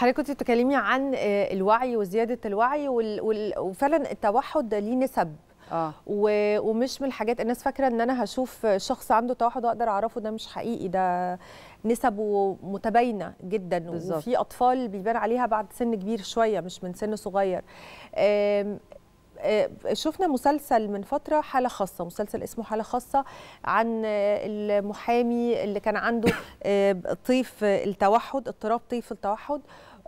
حضرتك كنت بتتكلمي عن آه، الوعي وزياده الوعي وال... وال... وفعلا التوحد ليه نسب آه. و... ومش من الحاجات الناس فاكره ان انا هشوف شخص عنده توحد واقدر اعرفه ده مش حقيقي ده نسبه متباينه جدا بالزبط. وفي اطفال بيبان عليها بعد سن كبير شويه مش من سن صغير آم... آه، شفنا مسلسل من فتره حاله خاصه مسلسل اسمه حاله خاصه عن آه، المحامي اللي كان عنده طيف التوحد اضطراب طيف التوحد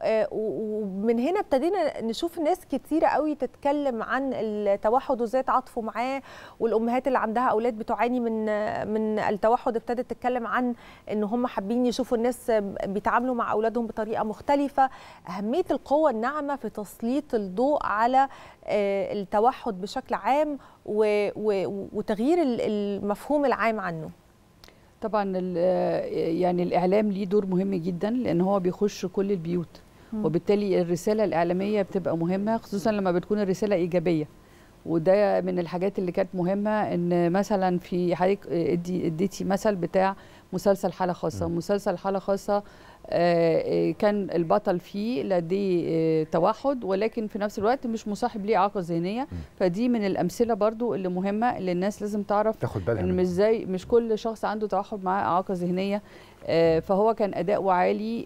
آه، ومن هنا ابتدينا نشوف ناس كتيره قوي تتكلم عن التوحد وازاي تعاطفوا معاه والامهات اللي عندها اولاد بتعاني من من التوحد ابتدت تتكلم عن ان هم حابين يشوفوا الناس بيتعاملوا مع اولادهم بطريقه مختلفه اهميه القوه الناعمه في تسليط الضوء على آه، التوحد بشكل عام وتغيير المفهوم العام عنه طبعا يعني الاعلام ليه دور مهم جدا لان هو بيخش كل البيوت وبالتالي الرساله الاعلاميه بتبقى مهمه خصوصا لما بتكون الرساله ايجابيه وده من الحاجات اللي كانت مهمه ان مثلا في حضرتك اديتي مثل بتاع مسلسل حاله خاصه م. مسلسل حاله خاصه آه، آه، كان البطل فيه لديه آه، توحد ولكن في نفس الوقت مش مصاحب ليه اعاقه ذهنيه فدي من الامثله برضو اللي مهمه اللي الناس لازم تعرف تاخد بالها ان مش زي مش كل شخص عنده توحد معاه اعاقه ذهنيه فهو كان اداؤه عالي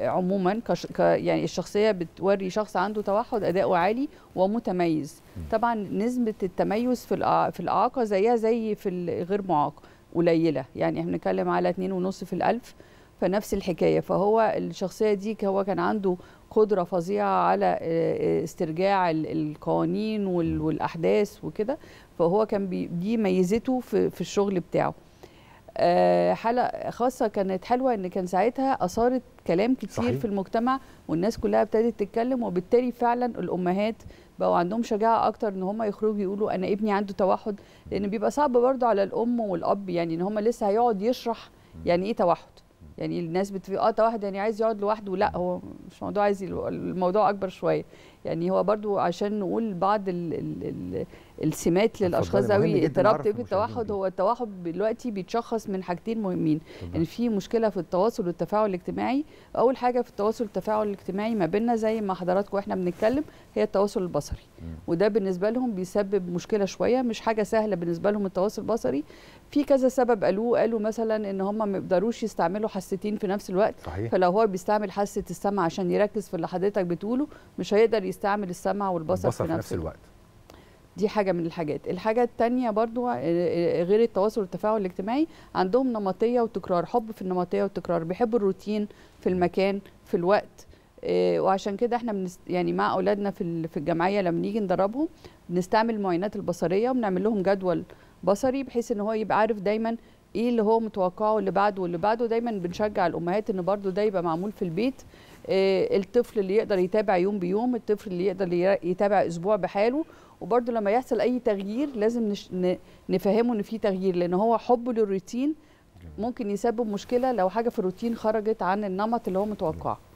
عموما ك يعني الشخصيه بتوري شخص عنده توحد اداؤه عالي ومتميز طبعا نسبه التميز في في الاعاقه زيها زي في الغير معاق قليله يعني احنا بنتكلم على اتنين ونص في الالف فنفس الحكايه فهو الشخصيه دي هو كان عنده قدره فظيعه على آه، آه، استرجاع القوانين والاحداث وكده فهو كان دي ميزته في الشغل بتاعه آه، حلقه خاصه كانت حلوه ان كان ساعتها اثارت كلام كتير صحيح. في المجتمع والناس كلها ابتدت تتكلم وبالتالي فعلا الامهات بقوا عندهم شجاعه اكتر ان هم يخرجوا يقولوا انا ابني عنده توحد لان بيبقى صعب برضه على الام والاب يعني ان هم لسه هيقعد يشرح يعني ايه توحد يعني الناس بتقول اه توحد يعني عايز يقعد لوحده لا هو مش موضوع عايز الموضوع اكبر شويه يعني هو برضو عشان نقول بعض الـ الـ الـ السمات للاشخاص ذوي اضطراب طيب التوحد هو التوحد دلوقتي بيتشخص من حاجتين مهمين ان يعني في مشكله في التواصل والتفاعل الاجتماعي اول حاجه في التواصل والتفاعل الاجتماعي ما بيننا زي ما حضراتكم واحنا بنتكلم هي التواصل البصري مم. وده بالنسبه لهم بيسبب مشكله شويه مش حاجه سهله بالنسبه لهم التواصل البصري في كذا سبب قالوه قالوا مثلا ان هم ما بيقدروش يستعملوا حاستين في نفس الوقت صحيح. فلو هو بيستعمل حاسه السمع عشان يركز في اللي حضرتك بتقوله مش هيقدر بيستعمل السمع والبصر, في, نفس, في نفس الوقت دي حاجه من الحاجات الحاجه الثانيه برضو آه، آه، غير التواصل والتفاعل الاجتماعي عندهم نمطيه وتكرار حب في النمطيه والتكرار بيحبوا الروتين في المكان في الوقت آه، وعشان كده احنا بنست... يعني مع اولادنا في في الجمعيه لما نيجي ندربهم بنستعمل المعاينات البصريه وبنعمل لهم جدول بصري بحيث ان هو يبقى عارف دايما ايه اللي هو متوقعه اللي بعده واللي بعده دايما بنشجع الامهات ان برضو ده يبقى معمول في البيت إيه، الطفل اللي يقدر يتابع يوم بيوم الطفل اللي يقدر يتابع اسبوع بحاله وبرده لما يحصل اي تغيير لازم نفهمه ان في تغيير لان هو حبه للروتين ممكن يسبب مشكله لو حاجه في الروتين خرجت عن النمط اللي هو متوقعه